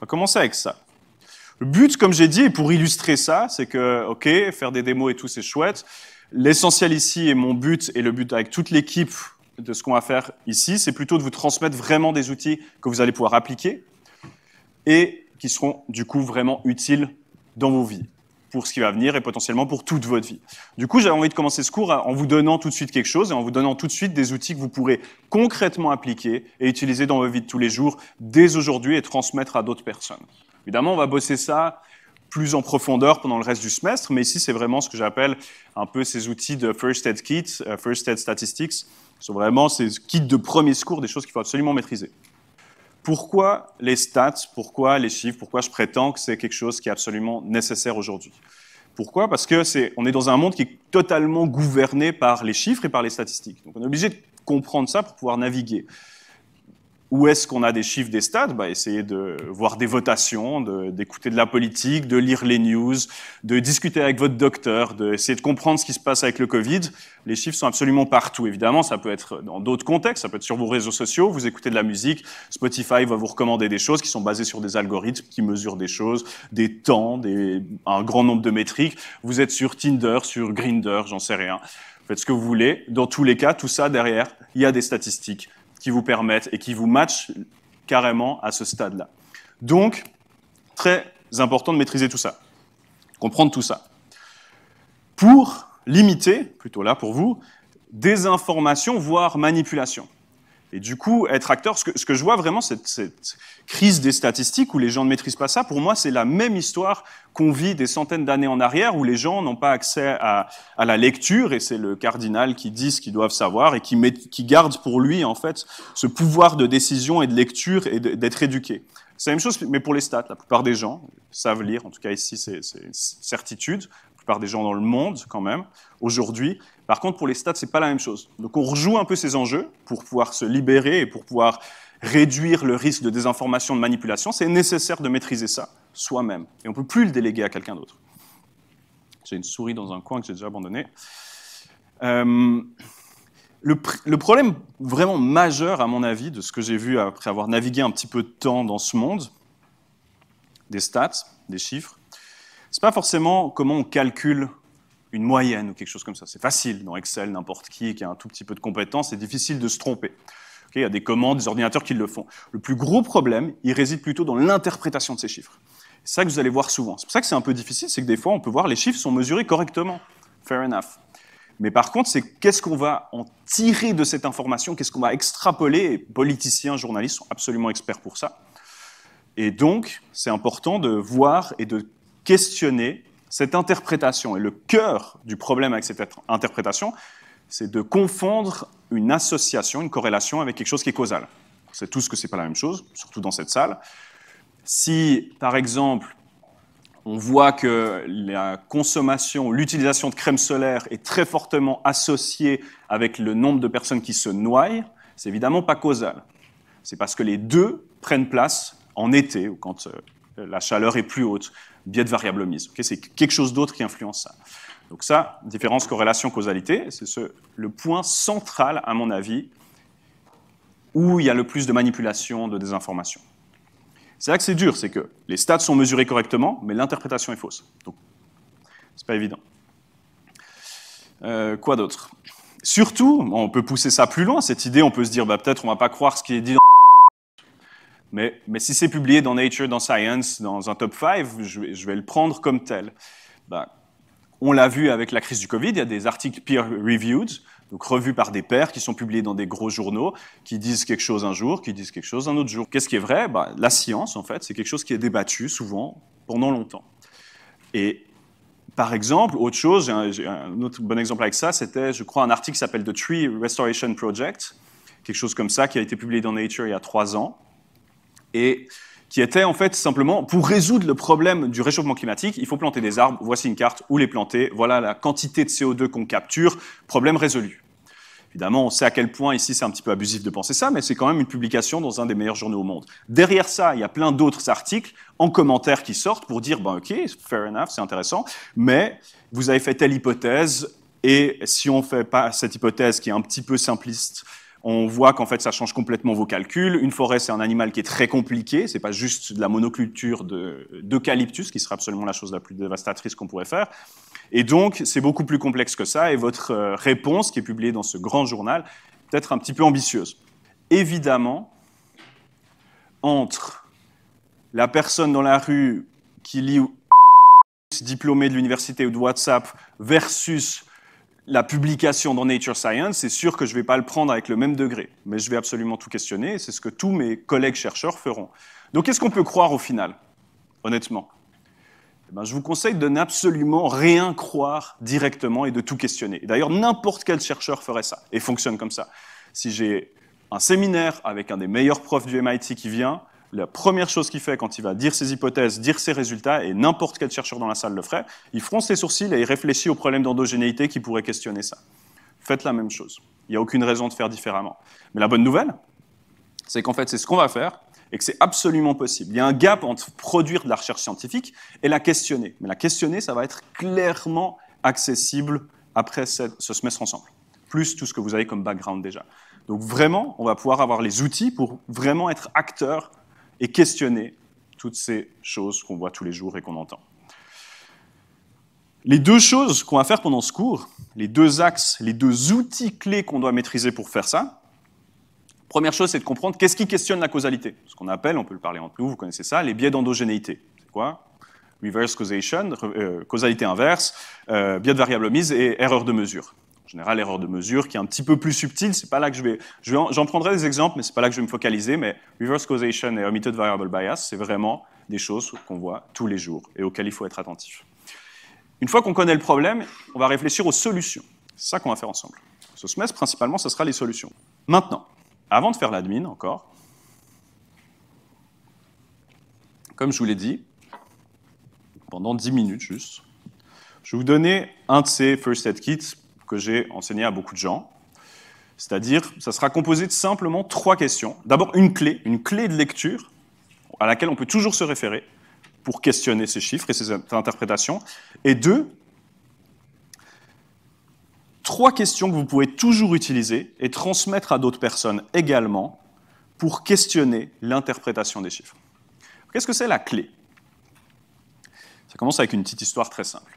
On va commencer avec ça. Le but, comme j'ai dit, et pour illustrer ça, c'est que, OK, faire des démos et tout, c'est chouette. L'essentiel ici, et mon but, et le but avec toute l'équipe de ce qu'on va faire ici, c'est plutôt de vous transmettre vraiment des outils que vous allez pouvoir appliquer et qui seront du coup vraiment utiles dans vos vies pour ce qui va venir et potentiellement pour toute votre vie. Du coup, j'avais envie de commencer ce cours en vous donnant tout de suite quelque chose et en vous donnant tout de suite des outils que vous pourrez concrètement appliquer et utiliser dans votre vie de tous les jours dès aujourd'hui et transmettre à d'autres personnes. Évidemment, on va bosser ça plus en profondeur pendant le reste du semestre, mais ici, c'est vraiment ce que j'appelle un peu ces outils de First Aid Kit, euh, First Aid Statistics. Ce sont vraiment ces kits de premier secours, des choses qu'il faut absolument maîtriser pourquoi les stats, pourquoi les chiffres, pourquoi je prétends que c'est quelque chose qui est absolument nécessaire aujourd'hui Pourquoi Parce que c'est, on est dans un monde qui est totalement gouverné par les chiffres et par les statistiques. Donc on est obligé de comprendre ça pour pouvoir naviguer où est-ce qu'on a des chiffres des stades bah, Essayez de voir des votations, d'écouter de, la politique, de lire les news, de discuter avec votre docteur, d'essayer de, comprendre ce qui se passe avec le Covid. Les chiffres sont absolument partout. Évidemment, ça peut être dans d'autres contextes, ça peut être sur vos réseaux sociaux, vous écoutez de la musique, Spotify va vous recommander des choses qui sont basées sur des algorithmes qui mesurent des choses, des temps, des, un grand nombre de métriques. Vous êtes sur Tinder, sur Grinder, j'en sais rien. Faites ce que vous voulez. Dans tous les cas, tout ça derrière, il y a des statistiques qui vous permettent et qui vous matchent carrément à ce stade-là. Donc, très important de maîtriser tout ça, comprendre tout ça. Pour limiter, plutôt là pour vous, désinformation, voire manipulation. Et du coup, être acteur, ce que, je vois vraiment, cette, cette crise des statistiques où les gens ne maîtrisent pas ça, pour moi, c'est la même histoire qu'on vit des centaines d'années en arrière où les gens n'ont pas accès à, à la lecture et c'est le cardinal qui dit ce qu'ils doivent savoir et qui, met, qui garde pour lui, en fait, ce pouvoir de décision et de lecture et d'être éduqué. C'est la même chose, mais pour les stats. La plupart des gens savent lire, en tout cas ici, c'est une certitude. La plupart des gens dans le monde, quand même, aujourd'hui. Par contre, pour les stats, c'est pas la même chose. Donc on rejoue un peu ces enjeux pour pouvoir se libérer et pour pouvoir réduire le risque de désinformation, de manipulation. C'est nécessaire de maîtriser ça soi-même. Et on ne peut plus le déléguer à quelqu'un d'autre. J'ai une souris dans un coin que j'ai déjà abandonné. Euh, le, le, problème vraiment majeur, à mon avis, de ce que j'ai vu après avoir navigué un petit peu de temps dans ce monde, des stats, des chiffres, c'est pas forcément comment on calcule une moyenne ou quelque chose comme ça. C'est facile dans Excel, n'importe qui qui a un tout petit peu de compétence, c'est difficile de se tromper. il y a des commandes, des ordinateurs qui le font. Le plus gros problème, il réside plutôt dans l'interprétation de ces chiffres. C'est ça que vous allez voir souvent. C'est pour ça que c'est un peu difficile, c'est que des fois, on peut voir les chiffres sont mesurés correctement. Fair enough. Mais par contre, c'est qu'est-ce qu'on va en tirer de cette information, qu'est-ce qu'on va extrapoler. politiciens, journalistes sont absolument experts pour ça. Et donc, c'est important de voir et de questionner cette interprétation et le cœur du problème avec cette interprétation, c'est de confondre une association, une corrélation avec quelque chose qui est causal. C'est tout ce que c'est pas la même chose, surtout dans cette salle. Si, par exemple, on voit que la consommation, l'utilisation de crème solaire est très fortement associée avec le nombre de personnes qui se noient, c'est évidemment pas causal. C'est parce que les deux prennent place en été ou quand euh, la chaleur est plus haute, biais de variable mise. c'est quelque chose d'autre qui influence ça. Donc ça, différence, corrélation, causalité, c'est le point central, à mon avis, où il y a le plus de manipulation, de désinformation. C'est là que c'est dur, c'est que les stats sont mesurés correctement, mais l'interprétation est fausse. Donc, c'est pas évident. Euh, quoi d'autre Surtout, on peut pousser ça plus loin, cette idée, on peut se dire, bah, peut-être on va pas croire ce qui est dit mais, si c'est publié dans Nature, dans Science, dans un top 5, je, vais le prendre comme tel. Ben, on l'a vu avec la crise du Covid, il y a des articles peer-reviewed, donc revus par des pairs qui sont publiés dans des gros journaux, qui disent quelque chose un jour, qui disent quelque chose un autre jour. Qu'est-ce qui est vrai ben, La science, en fait, c'est quelque chose qui est débattu souvent pendant longtemps. Et par exemple, autre chose, un autre bon exemple avec ça, c'était, je crois, un article qui s'appelle The Tree Restoration Project, quelque chose comme ça, qui a été publié dans Nature il y a trois ans, et qui était en fait simplement pour résoudre le problème du réchauffement climatique, il faut planter des arbres, voici une carte où les planter, voilà la quantité de CO2 qu'on capture, problème résolu. Évidemment, on sait à quel point ici c'est un petit peu abusif de penser ça, mais c'est quand même une publication dans un des meilleurs journaux au monde. Derrière ça, il y a plein d'autres articles en commentaires qui sortent pour dire, ben ok, fair enough, c'est intéressant, mais vous avez fait telle hypothèse, et si on fait pas cette hypothèse qui est un petit peu simpliste, on voit qu'en fait ça change complètement vos calculs. Une forêt, c'est un animal qui est très compliqué, Ce n'est pas juste de la monoculture d'eucalyptus, qui serait absolument la chose la plus dévastatrice qu'on pourrait faire. Et donc, c'est beaucoup plus complexe que ça, et votre euh, réponse, qui est publiée dans ce grand journal, peut-être un petit peu ambitieuse. Évidemment, entre la personne dans la rue qui lit diplômé de l'université ou de WhatsApp versus la publication dans Nature Science, c'est sûr que je ne vais pas le prendre avec le même degré, mais je vais absolument tout questionner, c'est ce que tous mes collègues chercheurs feront. Donc qu'est-ce qu'on peut croire au final, honnêtement eh ben, Je vous conseille de n'absolument rien croire directement et de tout questionner. D'ailleurs, n'importe quel chercheur ferait ça, et fonctionne comme ça. Si j'ai un séminaire avec un des meilleurs profs du MIT qui vient, la première chose qu'il fait quand il va dire ses hypothèses, dire ses résultats, et n'importe quel chercheur dans la salle le ferait, il fronce ses sourcils et il réfléchit au problème d'endogénéité qui pourrait questionner ça. Faites la même chose. Il n'y a aucune raison de faire différemment. Mais la bonne nouvelle, c'est qu'en fait, c'est ce qu'on va faire et que c'est absolument possible. Il y a un gap entre produire de la recherche scientifique et la questionner. Mais la questionner, ça va être clairement accessible après ce semestre ensemble, plus tout ce que vous avez comme background déjà. Donc vraiment, on va pouvoir avoir les outils pour vraiment être acteur et questionner toutes ces choses qu'on voit tous les jours et qu'on entend. Les deux choses qu'on va faire pendant ce cours, les deux axes, les deux outils clés qu'on doit maîtriser pour faire ça, première chose, c'est de comprendre qu'est-ce qui questionne la causalité. Ce qu'on appelle, on peut le parler entre nous, vous connaissez ça, les biais d'endogénéité. C'est quoi Reverse causation, euh, causalité inverse, euh, biais de variable mise et erreur de mesure général erreur de mesure, qui est un petit peu plus subtile. C'est pas là que je vais, j'en prendrai des exemples, mais c'est pas là que je vais me focaliser. Mais reverse causation et omitted variable bias, c'est vraiment des choses qu'on voit tous les jours et auxquelles il faut être attentif. Une fois qu'on connaît le problème, on va réfléchir aux solutions. C'est ça qu'on va faire ensemble. Ce semestre, principalement, ce sera les solutions. Maintenant, avant de faire l'admin encore, comme je vous l'ai dit, pendant 10 minutes juste, je vais vous donner un de ces first aid kits que j'ai enseigné à beaucoup de gens. C'est-à-dire, ça sera composé de simplement trois questions. D'abord, une clé, une clé de lecture à laquelle on peut toujours se référer pour questionner ces chiffres et ces interprétations. Et deux, trois questions que vous pouvez toujours utiliser et transmettre à d'autres personnes également pour questionner l'interprétation des chiffres. Qu'est-ce que c'est la clé Ça commence avec une petite histoire très simple.